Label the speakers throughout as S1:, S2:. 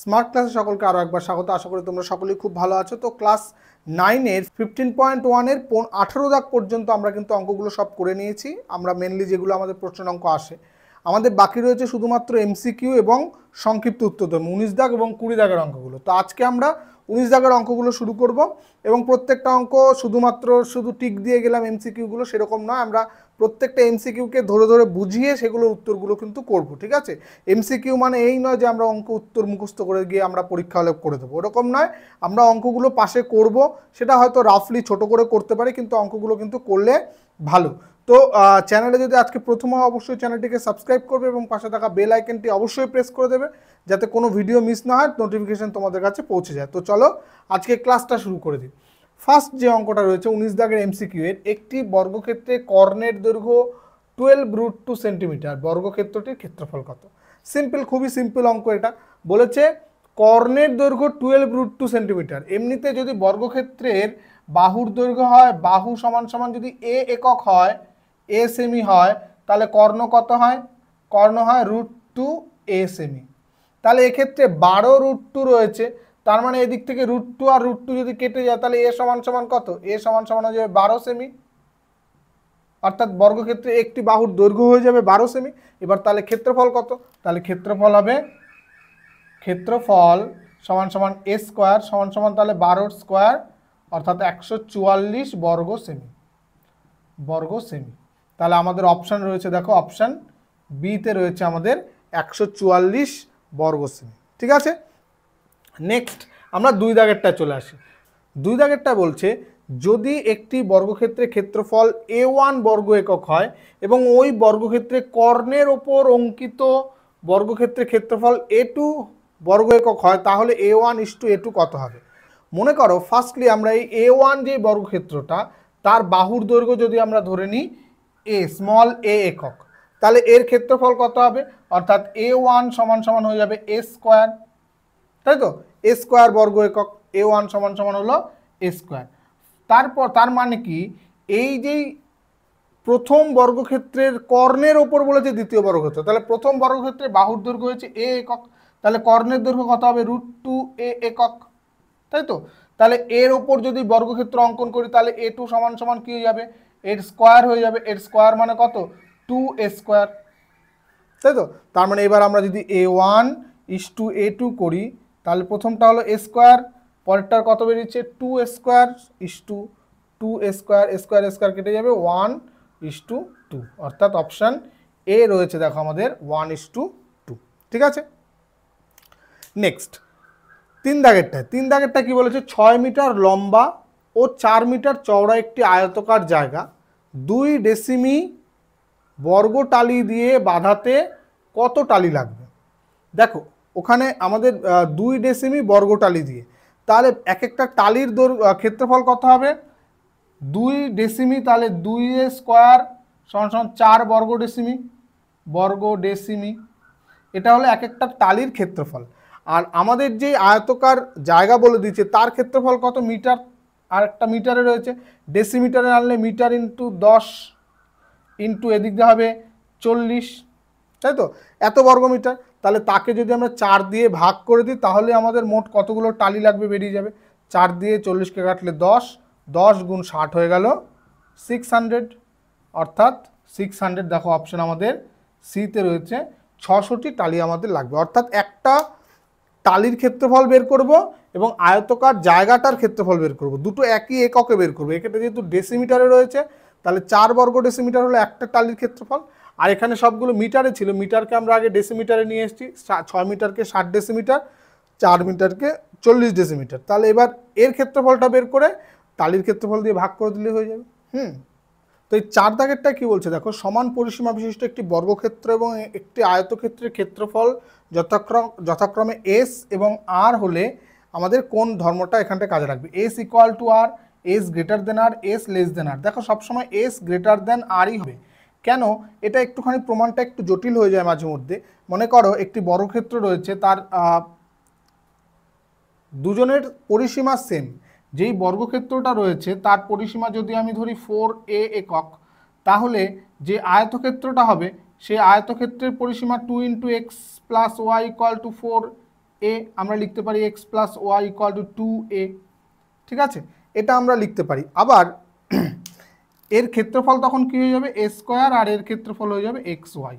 S1: smart ক্লাসে সকলকে আরও একবার স্বাগত আশা করি তোমরা সকলেই খুব ভালো আছো তো ক্লাস নাইনের ফিফটিন পয়েন্ট ওয়ানের আঠেরো দাগ পর্যন্ত আমরা কিন্তু অঙ্কগুলো সব করে নিয়েছি আমরা মেনলি যেগুলো আমাদের প্রশ্ন অঙ্ক আসে আমাদের বাকি রয়েছে শুধুমাত্র এমসিকিউ এবং সংক্ষিপ্ত উত্তরধর্ম উনিশ দাগ এবং কুড়ি দাগের অঙ্কগুলো তো আজকে আমরা উনিশ দাগের অঙ্কগুলো শুরু করব এবং প্রত্যেকটা অঙ্ক শুধুমাত্র শুধু টিক দিয়ে গেলাম এমসিকিউগুলো সেরকম নয় আমরা প্রত্যেকটা এমসিকিউকে ধরে ধরে বুঝিয়ে সেগুলোর উত্তরগুলো কিন্তু করব ঠিক আছে এমসিকিউ মানে এই নয় যে আমরা অঙ্ক উত্তর মুখস্থ করে গিয়ে আমরা পরীক্ষা হলে করে দেবো ওরকম নয় আমরা অঙ্কগুলো পাশে করব সেটা হয়তো রাফলি ছোট করে করতে পারি কিন্তু অঙ্কগুলো কিন্তু করলে ভালো তো চ্যানেলে যদি আজকে প্রথম হয় অবশ্যই চ্যানেলটিকে সাবস্ক্রাইব করবে এবং পাশে থাকা বেল আইকনটি অবশ্যই প্রেস করে দেবে যাতে কোনো ভিডিও মিস না হয় নোটিফিকেশান তোমাদের কাছে পৌঁছে যায় তো চলো আজকে ক্লাসটা শুরু করে দিই ফার্স্ট যে অঙ্কটা রয়েছে উনিশ দাগের এমসিকিউ এর একটি বর্গক্ষেত্রে কর্ণের দৈর্ঘ্য টুয়েলভ রুট টু সেন্টিমিটার বর্গক্ষেত্রটির ক্ষেত্রফল কত সিম্পল খুবই সিম্পল অঙ্ক এটা বলেছে কর্ণের দৈর্ঘ্য টুয়েলভ রুট টু সেন্টিমিটার এমনিতে যদি বর্গক্ষেত্রের বাহুর দৈর্ঘ্য হয় বাহু সমান সমান যদি এ একক হয় এ সেমি হয় তাহলে কর্ণ কত হয় কর্ণ হয় রুট টু এ সেমি তাহলে এক্ষেত্রে বারো রুট টু রয়েছে তার মানে এদিক থেকে রুট টু আর রুট টু যদি কেটে যায় তাহলে এ সমান সমান কত এ সমান সমান হয়ে যাবে বারো সেমি অর্থাৎ বর্গক্ষেত্রে একটি বাহুর দৈর্ঘ্য হয়ে যাবে বারো সেমি এবার তাহলে ক্ষেত্রফল কত তাহলে ক্ষেত্রফল হবে ক্ষেত্রফল সমান সমান এ স্কোয়ার সমান সমান তাহলে বারোর স্কোয়ার অর্থাৎ একশো চুয়াল্লিশ বর্গ সেমি বর্গ সেমি তাহলে আমাদের অপশান রয়েছে দেখো অপশান বিতে রয়েছে আমাদের একশো চুয়াল্লিশ বর্গ সেমি ঠিক আছে নেক্সট আমরা দুই দাগেরটা চলে আসি দুই দাগেরটা বলছে যদি একটি বর্গক্ষেত্রে ক্ষেত্রফল এ ওয়ান বর্গ একক হয় এবং ওই বর্গক্ষেত্রে কর্ণের ওপর অঙ্কিত বর্গক্ষেত্রে ক্ষেত্রফল এ টু বর্গ একক হয় তাহলে A one is to A two কত হবে মনে করো ফার্স্টলি আমরা এই এ ওয়ান যে বর্গক্ষেত্রটা তার বাহুর দৈর্ঘ্য যদি আমরা ধরে নিই এ স্মল এ একক তাহলে এর ক্ষেত্রফল কত হবে অর্থাৎ এ ওয়ান সমান সমান হয়ে যাবে এ স্কোয়ার তাই তো এ স্কোয়ার বর্গ একক এ ওয়ান সমান সমান হলো এ স্কোয়ার তারপর তার মানে কি এই যেই প্রথম বর্গক্ষেত্রের কর্ণের ওপর বলেছে দ্বিতীয় বর্গক্ষেত্র তাহলে প্রথম বর্গক্ষেত্রে বাহুর দৈর্ঘ্য হয়েছে এ একক তাহলে কর্ণের দৈর্ঘ্য কত হবে রুট টু এ একক তাই তো তাহলে এর ওপর যদি বর্গক্ষেত্র অঙ্কন করি তাহলে এ টু সমান সমান কী হয়ে যাবে এর স্কোয়ার হয়ে যাবে এর স্কোয়ার মানে কত টু এ স্কোয়ার তাই তো তার মানে এবার আমরা যদি A one is to A two করি তাহলে প্রথমটা হলো এ স্কোয়ার পরেরটার কত বেরিয়েছে two square is to two square square square কেটে যাবে ওয়ান ইস টু টু অর্থাৎ অপশান এ রয়েছে দেখো আমাদের ওয়ান ইস টু টু ঠিক আছে নেক্সট তিন দাগেরটা তিন দাগেরটা কি বলেছে ছয় মিটার লম্বা ও চার মিটার চওড়া একটি আয়তকার জায়গা দুই ডেসিমি বর্গ টালি দিয়ে বাঁধাতে কত টালি লাগবে দেখো ওখানে আমাদের দুই ডেসিমি বর্গটালি দিয়ে তাহলে এক একটা টালির দোর ক্ষেত্রফল কত হবে দুই ডেসিমি তাহলে দুই এ স্কোয়ার সমান সমান চার বর্গ ডেসিমি বর্গ ডেসিমি এটা হলো এক একটা টালির ক্ষেত্রফল আর আমাদের যে আয়তকার জায়গা বলে দিচ্ছে তার ক্ষেত্রফল কত মিটার আর একটা মিটারে রয়েছে ডেসিমিটারে আনলে মিটার ইন্টু দশ ইন্টু এদিক দিয়ে হবে চল্লিশ তাই তো এত বর্গমিটার তাহলে তাকে যদি আমরা চার দিয়ে ভাগ করে দিই তাহলে আমাদের মোট কতগুলো টালি লাগবে বেরিয়ে যাবে চার দিয়ে চল্লিশকে কাটলে দশ দশ গুণ ষাট হয়ে গেল সিক্স হান্ড্রেড অর্থাৎ সিক্স হান্ড্রেড দেখো অপশান আমাদের সিতে রয়েছে ছশোটি টালি আমাদের লাগবে অর্থাৎ একটা টালির ক্ষেত্রফল বের করব এবং আয়তকার জায়গাটার ক্ষেত্রফল বের করব দুটো একই এককে বের করবো এক্ষেত্রে যেহেতু ডেসিমিটারে রয়েছে তাহলে চার বর্গ ডেসিমিটার হলো একটা টালির ক্ষেত্রফল আর এখানে সবগুলো মিটারে ছিল মিটারকে আমরা আগে ডেসিমিটারে নিয়ে এসেছি ছয় মিটারকে ষাট ডেসিমিটার চার মিটারকে চল্লিশ ডেসিমিটার তাহলে এবার এর ক্ষেত্রফলটা বের করে তালির ক্ষেত্রফল দিয়ে ভাগ করে দিলে হয়ে যাবে হুম তো এই চার দাগেরটা কী বলছে দেখো সমান পরিসীমা বিশিষ্ট একটি বর্গক্ষেত্র এবং একটি আয়তক্ষেত্রের ক্ষেত্রফল যথাক্রম যথাক্রমে এস এবং আর হলে আমাদের কোন ধর্মটা এখানটা কাজে লাগবে S equal to R S greater than R S less than R দেখো সবসময় এস গ্রেটার দেন আরই হবে কেন এটা একটুখানি প্রমাণটা একটু জটিল হয়ে যায় মাঝে মধ্যে মনে করো একটি বর্গক্ষেত্র রয়েছে তার দুজনের পরিসীমা সেম যেই বর্গক্ষেত্রটা রয়েছে তার পরিসীমা যদি আমি ধরি ফোর এ একক তাহলে যে আয়তক্ষেত্রটা হবে সেই আয়তক্ষেত্রের পরিসীমা two into x plus y equal to four a আমরা লিখতে পারি x plus y equal to two a ঠিক আছে এটা আমরা লিখতে পারি আবার এর ক্ষেত্রফল তখন কী হয়ে যাবে এ স্কোয়ার আর এর ক্ষেত্রফল হয়ে যাবে এক্স ওয়াই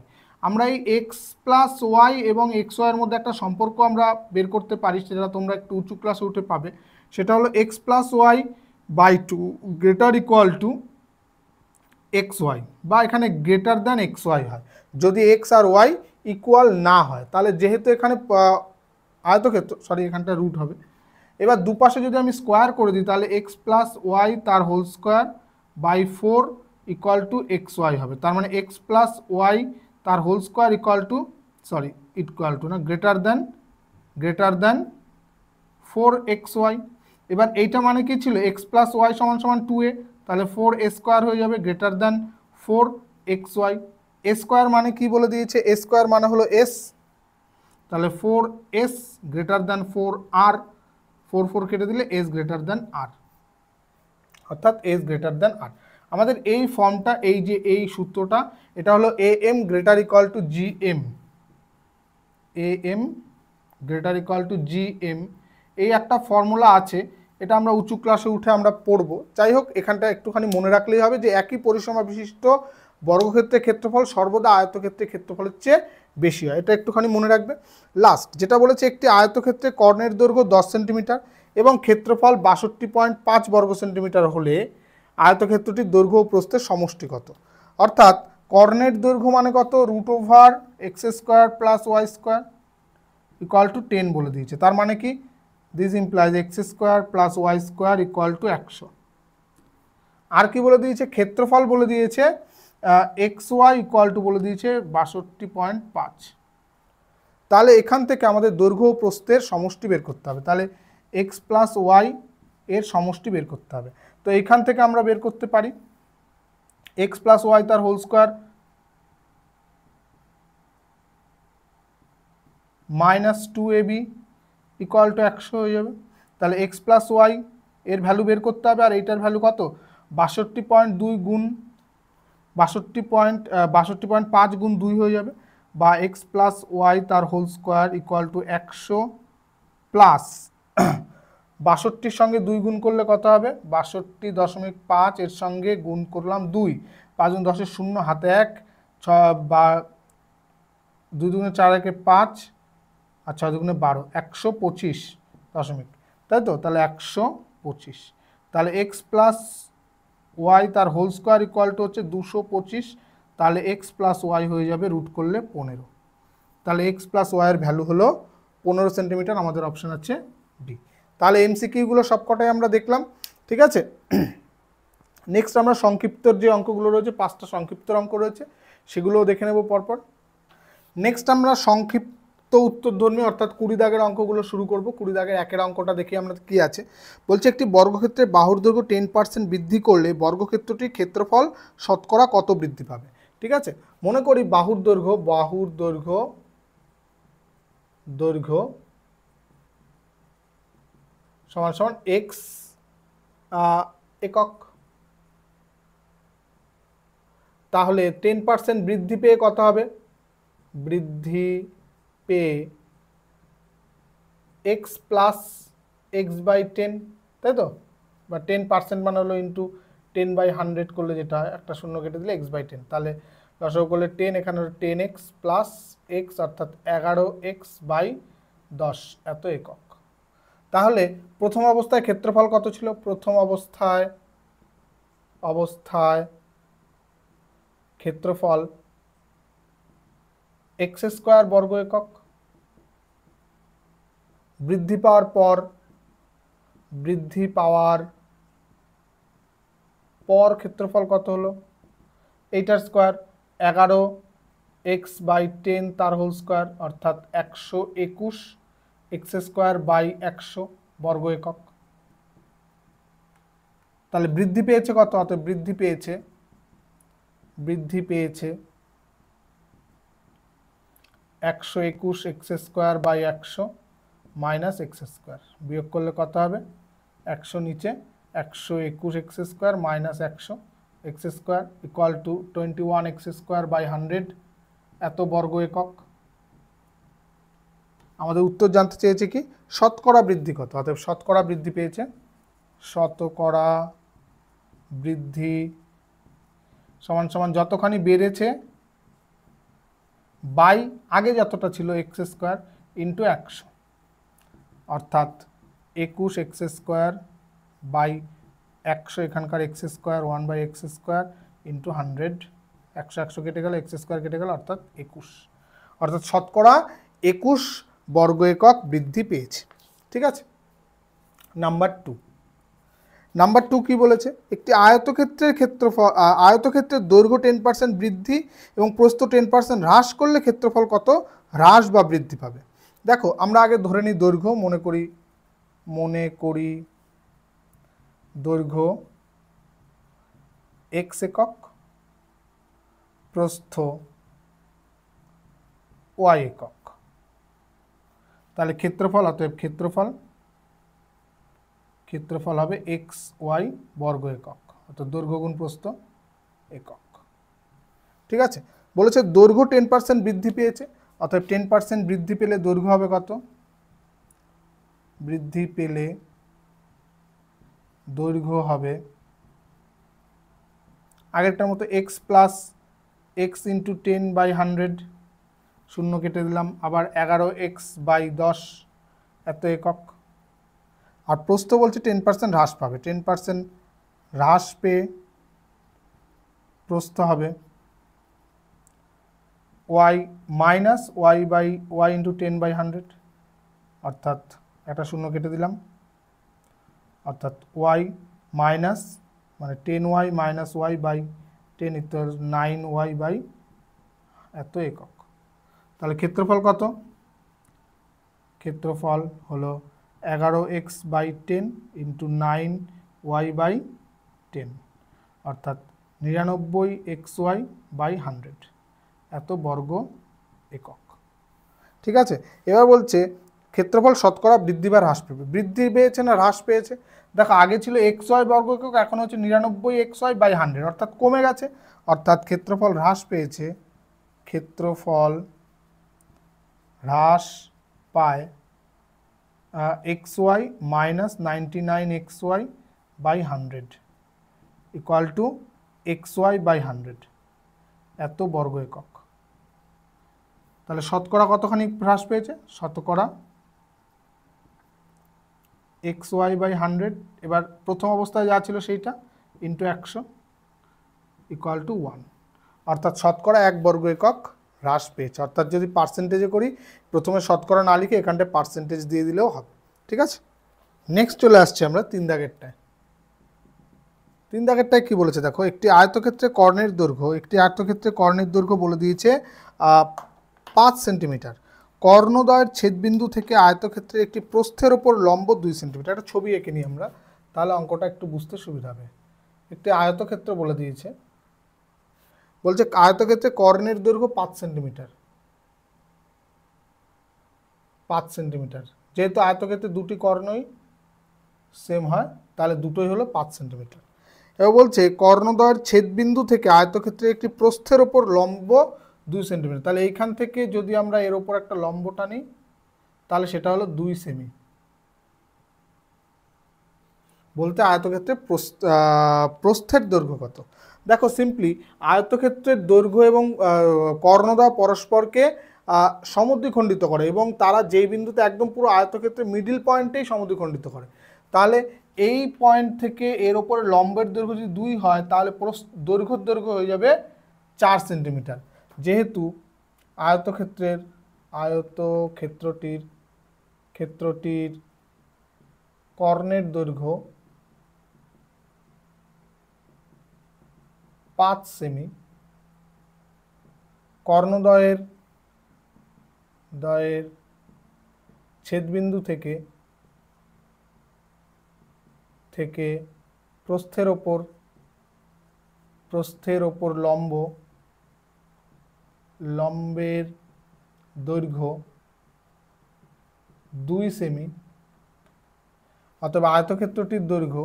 S1: আমরা এই এক্স প্লাস ওয়াই এবং এক্স ওয়াইয়ের মধ্যে একটা সম্পর্ক আমরা বের করতে পারি সেটা তোমরা একটু উঁচু ক্লাসে উঠে পাবে সেটা হলো x plus y by two greater equal to x y বা এখানে গ্রেটার দ্যান এক্স ওয়াই হয় যদি এক্স আর ওয়াই ইকুয়াল না হয় তাহলে যেহেতু এখানে আয়তক্ষেত্র সরি এখানটা রুট হবে এবার দুপাশে যদি আমি স্কোয়ার করে দিই তাহলে এক্স প্লাস ওয়াই তার whole square by four equal to x y হবে তার মানে এক্স প্লাস ওয়াই তার whole square equal to sorry equal to না greater than greater than four x y এবার এইটা মানে কি ছিল এক্স প্লাস ওয়াই সমান সমান টু এ তাহলে ফোর এ স্কোয়ার হয়ে যাবে greater than four x y a square মানে কি বলে দিয়েছে এ স্কোয়ার মানে হলো এস তাহলে four S greater than four R four four কেটে দিলে এস গ্রেটার দেন আর অর্থাৎ এস গ্রেটার দেন আর আমাদের এই ফর্মটা এই যে এই সূত্রটা এটা হলো A M greater equal to G M A M greater equal to G M এই একটা ফর্মুলা আছে এটা আমরা উঁচু ক্লাসে উঠে আমরা পড়ব যাই হোক এখানটা একটুখানি মনে রাখলেই হবে যে একই পরিসীমা বিশিষ্ট বর্গক্ষেত্রের ক্ষেত্রফল সর্বদা আয়তক্ষেত্রের ক্ষেত্রফলের চেয়ে বেশি হয় এটা একটুখানি মনে রাখবে লাস্ট যেটা বলেছে একটি আয়তক্ষেত্রে কর্ণের দৈর্ঘ্য দশ সেন্টিমিটার এবং ক্ষেত্রফল বাষট্টি পয়েন্ট পাঁচ বর্গ সেন্টিমিটার হলে আয়তক্ষেত্রটির দৈর্ঘ্য ও প্রস্থের সমষ্টিগত অর্থাৎ কর্ণের দৈর্ঘ্য মানে কত root over x square plus y square equal to ten বলে দিয়েছে তার মানে কি this implies x square plus y square equal to একশো আর কি বলে দিয়েছে ক্ষেত্রফল বলে দিয়েছে এক্স ওয়াই ইকুয়াল টু বলে দিয়েছে বাষট্টি পয়েন্ট পাঁচ তাহলে এখান থেকে আমাদের দৈর্ঘ্য প্রস্থের সমষ্টি বের করতে হবে তাহলে এক্স প্লাস ওয়াই এর সমষ্টি বের করতে হবে তো এখান থেকে আমরা বের করতে পারি এক্স প্লাস ওয়াই তার whole square minus two a b equal to একশো হয়ে যাবে তাহলে এক্স প্লাস ওয়াই এর ভ্যালু বের করতে হবে আর এইটার ভ্যালু কত বাষট্টি পয়েন্ট দুই গুণ বাষট্টি পয়েন্ট বাষট্টি পয়েন্ট পাঁচ গুণ দুই হয়ে যাবে বা এক্স প্লাস ওয়াই তার হোল স্কোয়ার ইকুয়াল টু একশো প্লাস বাষট্টির সঙ্গে দুই গুণ করলে কত হবে বাষট্টি দশমিক পাঁচ এর সঙ্গে গুণ করলাম দুই পাঁচ গুণ দশের শূন্য হাতে এক ছ বা দুই দুগুণে চার একে পাঁচ আর ছয় দুগুণে বারো একশো পঁচিশ দশমিক তাই তো তাহলে একশো পঁচিশ তাহলে এক্স প্লাস ওয়াই তার হোল স্কোয়ার ইকুয়াল হচ্ছে দুশো পঁচিশ তাহলে এক্স প্লাস ওয়াই হয়ে যাবে রুট করলে পনেরো তাহলে এক্স প্লাস ওয়াইয়ের ভ্যালু হলো পনেরো সেন্টিমিটার আমাদের অপশান আছে ডি তাহলে এমসিকিউগুলো সবকটাই আমরা দেখলাম ঠিক আছে নেক্সট আমরা সংক্ষিপ্তর যে অঙ্কগুলো রয়েছে পাঁচটা সংক্ষিপ্তর অঙ্ক রয়েছে সেগুলোও দেখে নেব পরপর নেক্সট আমরা সংক্ষিপ্ত উত্তরধর্মী অর্থাৎ কুড়ি দাগের অঙ্কগুলো শুরু করব কুড়ি দাগের একের অঙ্কটা দেখি আমরা কি আছে বলছে একটি বর্গক্ষেত্রে বাহুর দৈর্ঘ্য টেন পার্সেন্ট বৃদ্ধি করলে বর্গক্ষেত্রটির ক্ষেত্রফল শতকরা কত বৃদ্ধি পাবে ঠিক আছে মনে করি বাহুর দৈর্ঘ্য বাহুর দৈর্ঘ্য দৈর্ঘ্য সমান সমান এক্স একক তাহলে টেন পার্সেন্ট বৃদ্ধি পেয়ে কত হবে বৃদ্ধি পেয়ে x plus x by ten তাই তো বা টেন পার্সেন্ট মানে হলো ইন্টু টেন বাই হান্ড্রেড করলে যেটা হয় একটা শূন্য কেটে দিলে এক্স বাই টেন তাহলে দশক করলে টেন এখানে টেন এক্স প্লাস এক্স অর্থাৎ এগারো এক্স বাই দশ এত একক তাহলে প্রথম অবস্থায় ক্ষেত্রফল কত ছিল প্রথম অবস্থায় অবস্থায় ক্ষেত্রফল এক্স স্কোয়ার বর্গ একক বৃদ্ধি পাওয়ার পর বৃদ্ধি পাওয়ার পর ক্ষেত্রফল কত হলো এইটার স্কোয়ার এগারো এক্স বাই টেন তার হোল স্কোয়ার অর্থাৎ একশো একুশ এক্স স্কোয়ার বাই একশো বর্গ একক তাহলে বৃদ্ধি পেয়েছে কত অত বৃদ্ধি পেয়েছে বৃদ্ধি পেয়েছে একশো একুশ এক্স স্কোয়ার বাই একশো মাইনাস এক্স স্কোয়ার বিয়োগ করলে কত হবে একশো নিচে একশো একুশ এক্স স্কোয়ার মাইনাস একশো x square equal to twenty one x square by hundred এত বর্গ একক আমাদের উত্তর জানতে চেয়েছে কি শতকরা বৃদ্ধি কত অতএব শতকরা বৃদ্ধি পেয়েছে শতকরা বৃদ্ধি সমান সমান যতখানি বেড়েছে বাই আগে যতটা ছিল এক্স স্কোয়ার ইন্টু একশো অর্থাৎ একুশ এক্স স্কোয়ার বাই একশো এখানকার x square one by x square into hundred একশো একশো কেটে গেল এক্স স্কোয়ার কেটে গেল অর্থাৎ একুশ অর্থাৎ শতকরা একুশ বর্গ একক বৃদ্ধি পেয়েছে ঠিক আছে নাম্বার টু নাম্বার টু কী বলেছে একটি আয়তক্ষেত্রের ক্ষেত্রফল আয়তক্ষেত্রের দৈর্ঘ্য টেন পার্সেন্ট বৃদ্ধি এবং প্রস্থ টেন পার্সেন্ট হ্রাস করলে ক্ষেত্রফল কত হ্রাস বা বৃদ্ধি পাবে দেখো আমরা আগে ধরে নিই দৈর্ঘ্য মনে করি মনে করি দৈর্ঘ্য এক্স একক প্রস্থ ওয়াই একক তাহলে ক্ষেত্রফল অতএব ক্ষেত্রফল ক্ষেত্রফল হবে এক্স ওয়াই বর্গ একক অর্থাৎ দৈর্ঘ্যগুণ প্রস্থ একক ঠিক আছে বলেছে দৈর্ঘ্য টেন পার্সেন্ট বৃদ্ধি পেয়েছে অতএব টেন পার্সেন্ট বৃদ্ধি পেলে দৈর্ঘ্য হবে কত বৃদ্ধি পেলে দৈর্ঘ্য হবে আগেরটার মতো x plus x into ten by hundred শূন্য কেটে দিলাম আবার এগারো এক্স বাই দশ এত একক আর প্রস্থ বলছে টেন পার্সেন্ট হ্রাস পাবে টেন পার্সেন্ট হ্রাস পেয়ে প্রস্থ হবে y minus y by y into ten by hundred অর্থাৎ একটা শূন্য কেটে দিলাম অর্থাৎ ওয়াই মাইনাস মানে ten y minus y by ten ইত্যাদি নাইন ওয়াই বাই এত একক তাহলে ক্ষেত্রফল কত ক্ষেত্রফল হলো এগারো x by ten into nine y by ten অর্থাৎ নিরানব্বই এক্স ওয়াই বাই হান্ড্রেড এত বর্গ একক ঠিক আছে এবার বলছে ক্ষেত্রফল শতকরা বৃদ্ধি বা হ্রাস পেবে বৃদ্ধি পেয়েছে না হ্রাস পেয়েছে দেখো আগে ছিল এক্স ওয়াই বর্গ একক এখন হচ্ছে নিরানব্বই এক্স ওয়াই বাই হান্ড্রেড অর্থাৎ কমে গেছে অর্থাৎ ক্ষেত্রফল হ্রাস পেয়েছে ক্ষেত্রফল হ্রাস পায় x y minus ninety nine x y by hundred equal to x y by hundred এত বর্গ একক তাহলে শতকরা কতখানি হ্রাস পেয়েছে শতকরা এক্স ওয়াই বাই হান্ড্রেড এবার প্রথম অবস্থায় যা ছিল সেইটা ইন্টু একশো ইকুয়াল টু ওয়ান অর্থাৎ শতকরা এক বর্গ একক হ্রাস পেয়েছে অর্থাৎ যদি পার্সেন্টেজে করি প্রথমে শতকরা না লিখে এখানটায় পার্সেন্টেজ দিয়ে দিলেও হবে ঠিক আছে নেক্সট চলে আসছি আমরা তিন দাগেরটায় তিন দাগেরটায় কী বলেছে দেখো একটি আয়তক্ষেত্রে কর্ণের দৈর্ঘ্য একটি আয়তক্ষেত্রে কর্ণের দৈর্ঘ্য বলে দিয়েছে পাঁচ সেন্টিমিটার কর্ণদয়ের ছেদবিন্দু থেকে আয়তক্ষেত্রে একটি প্রস্থের ওপর লম্ব দুই সেন্টিমিটার একটা ছবি এঁকে নিই আমরা তাহলে অঙ্কটা একটু বুঝতে সুবিধা হবে একটি আয়তক্ষেত্র বলে দিয়েছে বলছে আয়তক্ষেত্রে কর্ণের দৈর্ঘ্য পাঁচ সেন্টিমিটার পাঁচ সেন্টিমিটার যেহেতু আয়তক্ষেত্রে দুটি কর্ণই সেম হয় তাহলে দুটোই হলো পাঁচ সেন্টিমিটার এবার বলছে কর্ণদয়ের ছেদবিন্দু থেকে আয়তক্ষেত্রে একটি প্রস্থের ওপর লম্ব দুই সেন্টিমিটার তাহলে এইখান থেকে যদি আমরা এর ওপর একটা লম্ব টানি তাহলে সেটা হলো দুই সেমি বলতে আয়তক্ষেত্রে প্রস্থের দৈর্ঘ্য কত দেখো সিম্পলি আয়ত্তক্ষেত্রের দৈর্ঘ্য এবং কর্ণদা পরস্পরকে সমুদ্রিখণ্ডিত করে এবং তারা যেই বিন্দুতে একদম পুরো আয়ত্তক্ষেত্রের মিডিল পয়েন্টেই সমুদ্রিখণ্ডিত করে তাহলে এই পয়েন্ট থেকে এর ওপরে লম্বের দৈর্ঘ্য যদি দুই হয় তাহলে দৈর্ঘ্যর দৈর্ঘ্য হয়ে যাবে চার সেন্টিমিটার যেহেতু আয়তক্ষেত্রের আয়ত ক্ষেত্রটির ক্ষেত্রটির কর্ণের দৈর্ঘ্য পাঁচ সেমি কর্ণদয়ের দয়ের ছেদবিন্দু থেকে থেকে প্রস্থের ওপর প্রস্থের ওপর লম্ব লম্বের দৈর্ঘ্য দুই সেমি অথবা আয়তক্ষেত্রটির দৈর্ঘ্য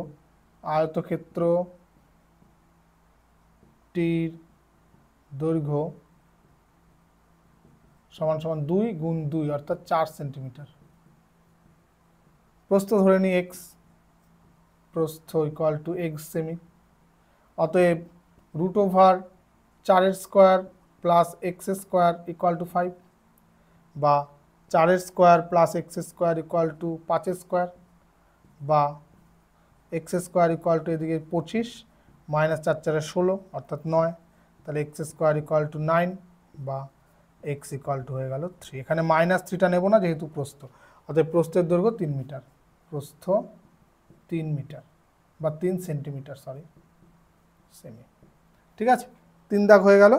S1: আয়তক্ষেত্র টির দৈর্ঘ্য সমান সমান দুই গুণ দুই অর্থাৎ চার সেন্টিমিটার প্রস্থ ধরে নিই এক্স প্রস্থ ইকুয়াল টু এক্স সেমি অতএব রুট ওভার চারের square plus x square equal to five বা চারের square plus x square equal to পাঁচের স্কোয়ার বা এক্স স্কোয়ার ইকুয়াল টু এদিকে পঁচিশ মাইনাস চার চারে ষোলো অর্থাৎ নয় তাহলে x square equal to nine বা এক্স ইকুয়াল টু হয়ে গেল থ্রি এখানে মাইনাস থ্রিটা নেব না যেহেতু প্রস্থ অর্থাৎ প্রস্থের দৈর্ঘ্য তিন মিটার প্রস্থ তিন মিটার বা তিন সেন্টিমিটার সরি সেমি ঠিক আছে তিন দাগ হয়ে গেল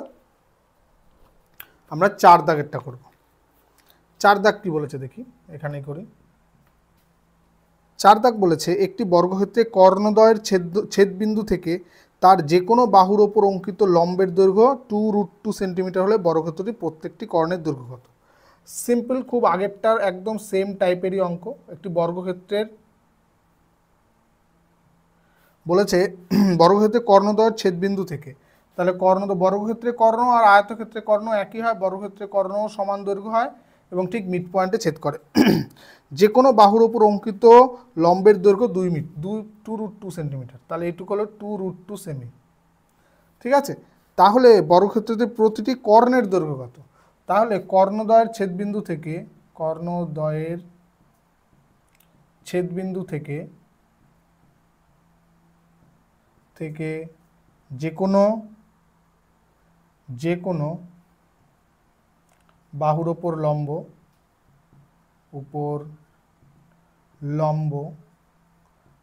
S1: আমরা চার দাগেরটা করব চার দাগ কি বলেছে দেখি এখানেই করি চার দাগ বলেছে একটি বর্গক্ষেত্রে কর্ণদয়ের ছেদ ছেদবিন্দু থেকে তার যে কোনো বাহুর ওপর অঙ্কিত লম্বের দৈর্ঘ্য টু রুট টু সেন্টিমিটার হলে বর্গক্ষেত্রটি প্রত্যেকটি কর্ণের দৈর্ঘ্য কত সিম্পল খুব আগেরটার একদম সেম টাইপেরই অঙ্ক একটি বর্গক্ষেত্রের বলেছে বর্গক্ষেত্রে কর্ণদয়ের ছেদবিন্দু থেকে তাহলে কর্ণ তো বর্গক্ষেত্রে কর্ণ আর আয়তক্ষেত্রে কর্ণ একই হয় বর্গক্ষেত্রে কর্ণ সমান দৈর্ঘ্য হয় এবং ঠিক মিড পয়েন্টে ছেদ করে যে কোনো বাহুর ওপর অঙ্কিত লম্বের দৈর্ঘ্য দুই মিট দুই টু রুট টু সেন্টিমিটার তাহলে এইটুকু হলো টু রুট টু সেমি ঠিক আছে তাহলে বর্গক্ষেত্রতে প্রতিটি কর্ণের দৈর্ঘ্য কত তাহলে কর্ণদয়ের ছেদবিন্দু থেকে কর্ণদয়ের ছেদবিন্দু থেকে থেকে যে কোনো যে কোনো বাহুর ওপর লম্ব উপর লম্ব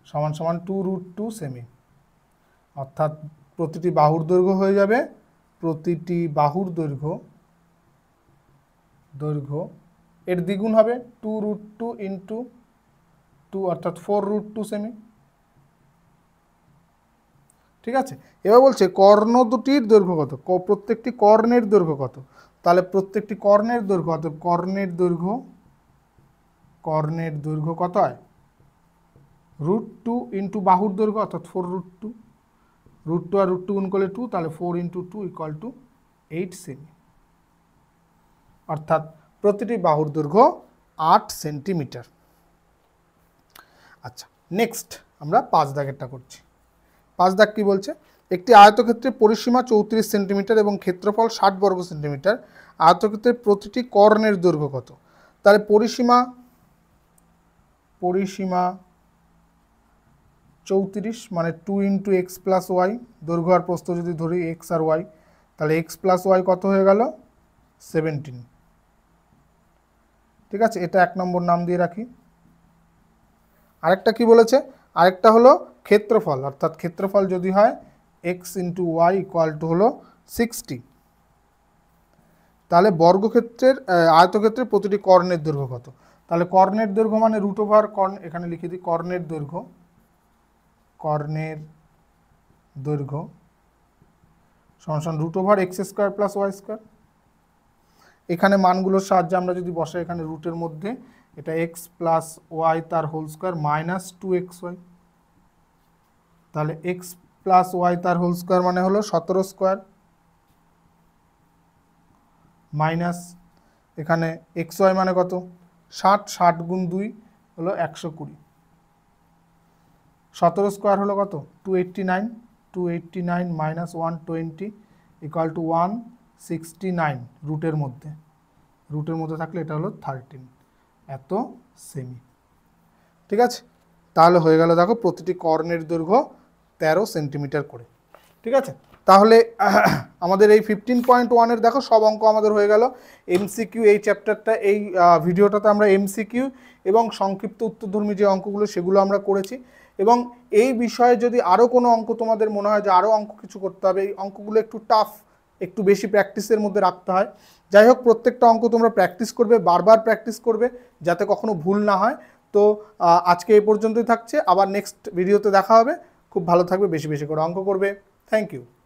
S1: সমান সমান টু রুট টু সেমি অর্থাৎ প্রতিটি বাহুর দৈর্ঘ্য হয়ে যাবে প্রতিটি বাহুর দৈর্ঘ্য দৈর্ঘ্য এর দ্বিগুণ হবে two root two into two অর্থাৎ ফোর রুট টু সেমি ঠিক আছে এবার বলছে কর্ণ দুটির দৈর্ঘ্য কত প্রত্যেকটি কর্ণের দৈর্ঘ্য কত তাহলে প্রত্যেকটি কর্ণের দৈর্ঘ্য অর্থাৎ কর্ণের দৈর্ঘ্য কর্ণের দৈর্ঘ্য কত হয় রুট টু ইন্টু বাহুর দৈর্ঘ্য অর্থাৎ four root two root two আর রুট টু গুণ করলে টু তাহলে four into two equal to eight সেমি অর্থাৎ প্রতিটি বাহুর দৈর্ঘ্য আট সেন্টিমিটার আচ্ছা নেক্সট আমরা পাঁচ দাগেরটা করছি পাঁচ দাগ কি বলছে একটি আয়তক্ষেত্রের পরিসীমা চৌত্রিশ সেন্টিমিটার এবং ক্ষেত্রফল ষাট বর্গ সেন্টিমিটার আয়তক্ষেত্রের প্রতিটি কর্ণের দৈর্ঘ্য কত তাহলে পরিসীমা পরিসীমা চৌত্রিশ মানে two into x plus y দৈর্ঘ্য আর প্রস্থ যদি ধরি এক্স আর ওয়াই তাহলে এক্স প্লাস ওয়াই কত হয়ে গেল সেভেন্টিন ঠিক আছে এটা এক নম্বর নাম দিয়ে রাখি আরেকটা কি বলেছে আরেকটা হলো ক্ষেত্রফল অর্থাৎ ক্ষেত্রফল যদি হয় x into y equal to হলো সিক্সটি তাহলে বর্গক্ষেত্রের আয়তক্ষেত্রের প্রতিটি কর্ণের দৈর্ঘ্য কত তাহলে কর্ণের দৈর্ঘ্য মানে রুট ওভার কর্ণ এখানে লিখে দিই কর্ণের দৈর্ঘ্য কর্ণের দৈর্ঘ্য সমান root over x square plus y square এখানে মানগুলোর সাহায্যে আমরা যদি বসাই এখানে রুটের মধ্যে এটা এক্স প্লাস ওয়াই তার whole square minus two x y তাহলে এক্স প্লাস ওয়াই তার হোল স্কোয়ার মানে হলো সতেরো স্কোয়ার মাইনাস এখানে এক্স ওয়াই মানে কত ষাট ষাট গুণ দুই হলো একশো কুড়ি সতেরো স্কোয়ার হলো কত two eighty nine two eighty nine minus one twenty equal to one sixty nine রুটের মধ্যে রুটের মধ্যে থাকলে এটা হলো থার্টিন এত সেমি ঠিক আছে তাহলে হয়ে গেল দেখো প্রতিটি কর্ণের দৈর্ঘ্য তেরো সেন্টিমিটার করে ঠিক আছে তাহলে আমাদের এই ফিফটিন পয়েন্ট ওয়ানের দেখো সব অঙ্ক আমাদের হয়ে গেল এমসিকিউ এই চ্যাপ্টারটা এই ভিডিওটাতে আমরা এমসিকিউ এবং সংক্ষিপ্ত উত্তরধর্মী যে অঙ্কগুলো সেগুলো আমরা করেছি এবং এই বিষয়ে যদি আরও কোনো অঙ্ক তোমাদের মনে হয় যে আরও অঙ্ক কিছু করতে হবে এই অঙ্কগুলো একটু টাফ একটু বেশি প্র্যাকটিসের মধ্যে রাখতে হয় যাই হোক প্রত্যেকটা অঙ্ক তোমরা প্র্যাকটিস করবে বারবার প্র্যাকটিস করবে যাতে কখনো ভুল না হয় তো আজকে এই পর্যন্তই থাকছে আবার নেক্সট ভিডিওতে দেখা হবে খুব ভালো থাকবে বেশি বেশি করে অঙ্ক করবে থ্যাংক ইউ